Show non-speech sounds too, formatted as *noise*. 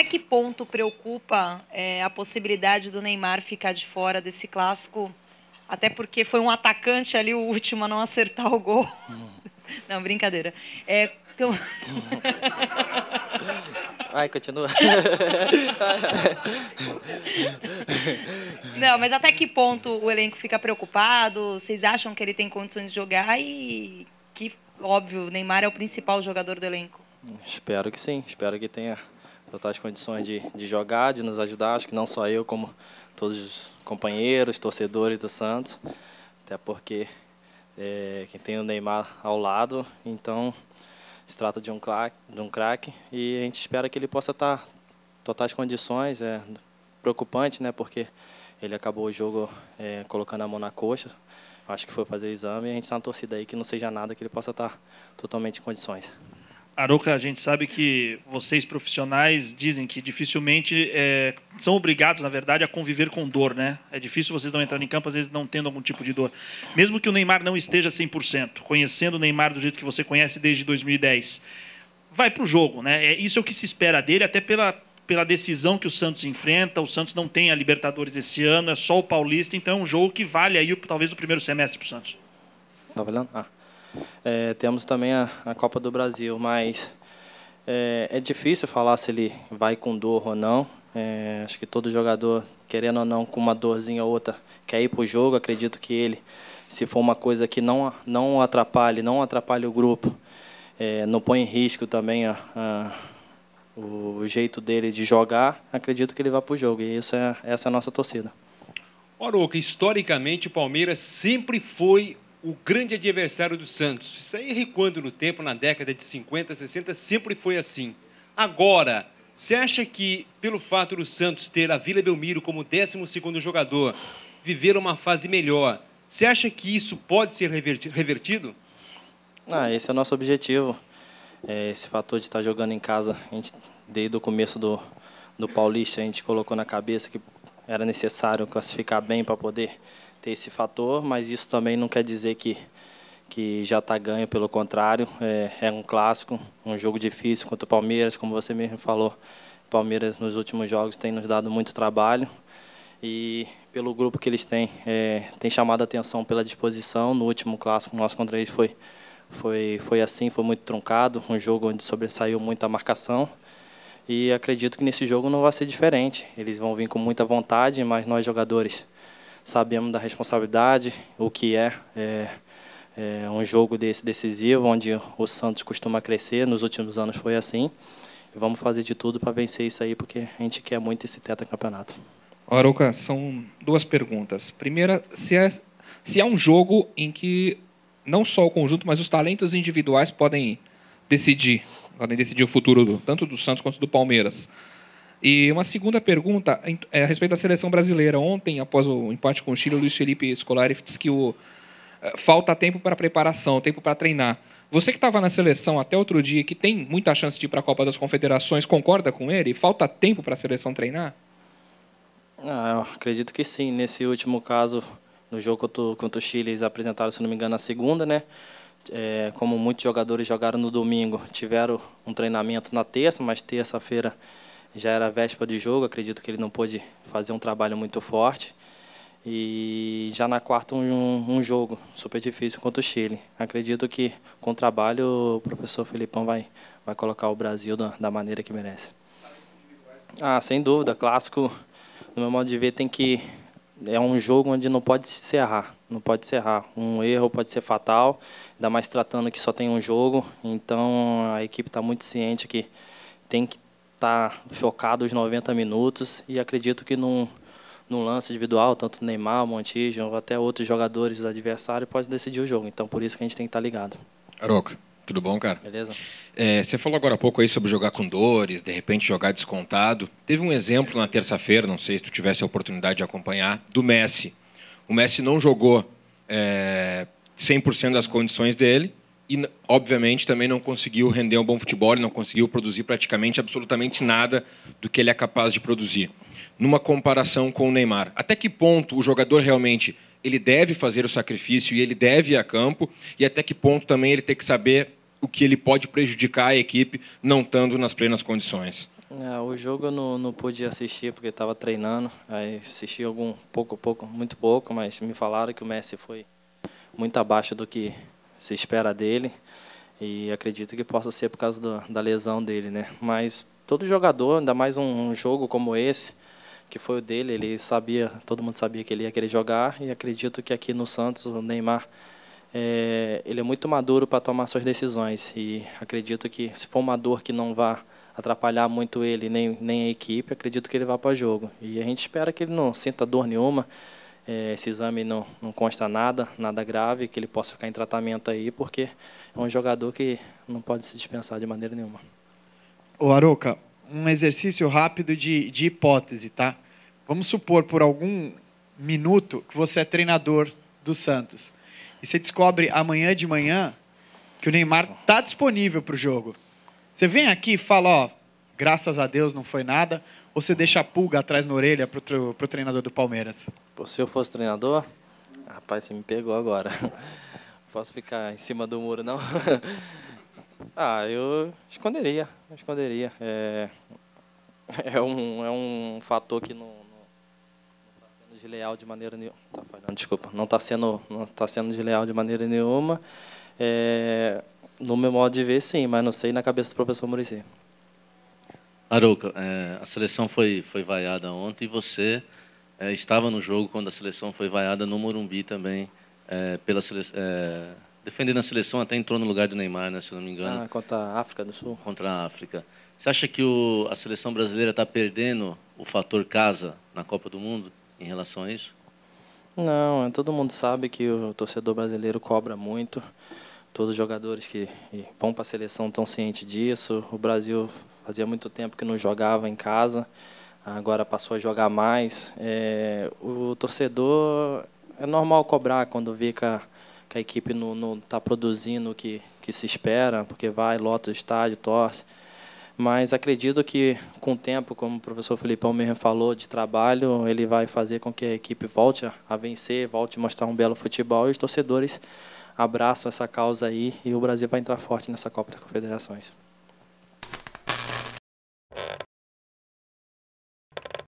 até que ponto preocupa é, a possibilidade do Neymar ficar de fora desse clássico? Até porque foi um atacante ali o último a não acertar o gol. Hum. *laughs* Não, brincadeira. É, então... *laughs* Ai, continua. *laughs* Não, mas até que ponto o elenco fica preocupado? Vocês acham que ele tem condições de jogar e que, óbvio, o Neymar é o principal jogador do elenco? Espero que sim, espero que tenha totais condições de, de jogar, de nos ajudar. Acho que não só eu, como todos os companheiros, torcedores do Santos. Até porque é, quem tem o Neymar ao lado, então se trata de um craque, de um craque e a gente espera que ele possa estar tá, totais condições. É preocupante, né? Porque ele acabou o jogo é, colocando a mão na coxa. Acho que foi fazer exame e a gente está na torcida aí que não seja nada que ele possa estar tá totalmente em condições. Aroca, a gente sabe que vocês profissionais dizem que dificilmente é, são obrigados, na verdade, a conviver com dor, né? É difícil vocês não entrarem em campo, às vezes não tendo algum tipo de dor. Mesmo que o Neymar não esteja 100%, conhecendo o Neymar do jeito que você conhece desde 2010, vai para o jogo, né? É, isso é o que se espera dele, até pela, pela decisão que o Santos enfrenta. O Santos não tem a Libertadores esse ano, é só o Paulista, então é um jogo que vale aí talvez o primeiro semestre para o Santos. Tá valendo? Ah. É, temos também a, a, Copa do Brasil, mas é, é, difícil falar se ele vai com dor ou não. É, acho que todo jogador, querendo ou não, com uma dorzinha ou outra, quer ir para o jogo. Acredito que ele, se for uma coisa que não, não atrapalhe, não atrapalhe o grupo, é, não põe em risco também a, a o jeito dele de jogar, acredito que ele vá para o jogo. E isso é, essa é a nossa torcida. Oroca, historicamente o Palmeiras sempre foi o grande adversário do Santos. Isso aí, recuando no tempo, na década de 50, 60, sempre foi assim. Agora, você acha que, pelo fato do Santos ter a Vila Belmiro como 12º jogador, viver uma fase melhor, você acha que isso pode ser revertido? Ah, esse é o nosso objetivo. É, esse fator de estar jogando em casa, a gente, desde o começo do, do Paulista, a gente colocou na cabeça que era necessário classificar bem para poder ter esse fator, mas isso também não quer dizer que, que já está ganho, pelo contrário, é, é, um clássico, um jogo difícil contra o Palmeiras, como você mesmo falou, Palmeiras nos últimos jogos tem nos dado muito trabalho e pelo grupo que eles têm, é, tem chamado a atenção pela disposição, no último clássico nosso contra eles foi, foi, foi assim, foi muito truncado, um jogo onde sobressaiu muito a marcação, e acredito que nesse jogo não vai ser diferente. Eles vão vir com muita vontade, mas nós jogadores sabemos da responsabilidade, o que é, é, é um jogo desse decisivo, onde o Santos costuma crescer, nos últimos anos foi assim. E vamos fazer de tudo para vencer isso aí, porque a gente quer muito esse campeonato. Aruca, são duas perguntas. Primeira, se é, se é um jogo em que não só o conjunto, mas os talentos individuais podem decidir, podem decidir o futuro do, tanto do Santos quanto do Palmeiras. E uma segunda pergunta é a respeito da seleção brasileira. Ontem, após o empate com o Chile, o Luiz Felipe Scolari disse que o, é, falta tempo para preparação, tempo para treinar. Você que estava na seleção até outro dia, que tem muita chance de ir para a Copa das Confederações, concorda com ele? Falta tempo para a seleção treinar? Ah, acredito que sim. Nesse último caso, no jogo contra o Chile, eles apresentaram, se não me engano, na segunda, né? É, como muitos jogadores jogaram no domingo, tiveram um treinamento na terça, mas terça-feira já era véspera de jogo, acredito que ele não pôde fazer um trabalho muito forte. E já na quarta, um, um jogo super difícil contra o Chile. Acredito que, com o trabalho, o professor Filipão vai, vai colocar o Brasil da, da maneira que merece. Ah, sem dúvida. Clássico, no meu modo de ver, tem que. É um jogo onde não pode se errar. Não pode se errar. Um erro pode ser fatal, ainda mais tratando que só tem um jogo. Então a equipe está muito ciente que tem que estar tá focado os 90 minutos e acredito que num, num lance individual, tanto Neymar, Montijo ou até outros jogadores adversários pode decidir o jogo. Então por isso que a gente tem que estar tá ligado. Aroca, tudo bom, cara? Beleza. É, você falou agora há pouco aí sobre jogar com dores, de repente jogar descontado. Teve um exemplo na terça-feira, não sei se tu tivesse a oportunidade de acompanhar, do Messi. O Messi não jogou é, 100% das condições dele, e, obviamente, também não conseguiu render um bom futebol, não conseguiu produzir praticamente absolutamente nada do que ele é capaz de produzir. Numa comparação com o Neymar, até que ponto o jogador realmente ele deve fazer o sacrifício e ele deve ir a campo e até que ponto também ele tem que saber o que ele pode prejudicar a equipe não estando nas plenas condições. É, o jogo eu não, não pude assistir porque estava treinando, aí assisti algum pouco pouco, muito pouco, mas me falaram que o Messi foi muito abaixo do que se espera dele. E acredito que possa ser por causa do, da lesão dele, né? Mas todo jogador, ainda mais um, um jogo como esse, que foi o dele, ele sabia, todo mundo sabia que ele ia querer jogar e acredito que aqui no Santos o Neymar é, ele é muito maduro para tomar suas decisões e acredito que se for uma dor que não vá atrapalhar muito ele nem, nem a equipe, acredito que ele vá para o jogo. E a gente espera que ele não sinta dor nenhuma, é, esse exame não, não consta nada, nada grave, que ele possa ficar em tratamento aí, porque é um jogador que não pode se dispensar de maneira nenhuma. O Aroca, um exercício rápido de, de hipótese, tá? Vamos supor por algum minuto que você é treinador do Santos e você descobre amanhã de manhã que o Neymar tá disponível para o jogo. Você vem aqui e fala, ó, graças a Deus não foi nada, ou você deixa a pulga atrás na orelha para o treinador do Palmeiras? se eu fosse treinador, rapaz, você me pegou agora. *laughs* Posso ficar em cima do muro, não? *laughs* ah, eu esconderia, esconderia. É, *laughs* é, um, é um fator que não está sendo desleal de maneira nenhuma. Tá desculpa. Não está sendo, não tá sendo desleal de maneira nenhuma. É, no meu modo de ver, sim, mas não sei na cabeça do professor Murici. Aruca, é, a seleção foi, foi vaiada ontem e você é, estava no jogo quando a seleção foi vaiada no Morumbi também, é, pela é, defendendo a seleção, até entrou no lugar do Neymar, né, se não me engano. Ah, contra a África do Sul. Contra a África. Você acha que o, a seleção brasileira está perdendo o fator casa na Copa do Mundo em relação a isso? Não, é, todo mundo sabe que o torcedor brasileiro cobra muito. Todos os jogadores que vão para a seleção estão cientes disso. O Brasil fazia muito tempo que não jogava em casa agora passou a jogar mais. É, o torcedor é normal cobrar quando vê que a, que a equipe não está produzindo o que, que se espera, porque vai, lota o estádio, torce. Mas acredito que com o tempo, como o professor Filipão mesmo falou, de trabalho, ele vai fazer com que a equipe volte a vencer, volte a mostrar um belo futebol e os torcedores abraçam essa causa aí e o Brasil vai entrar forte nessa Copa das Confederações.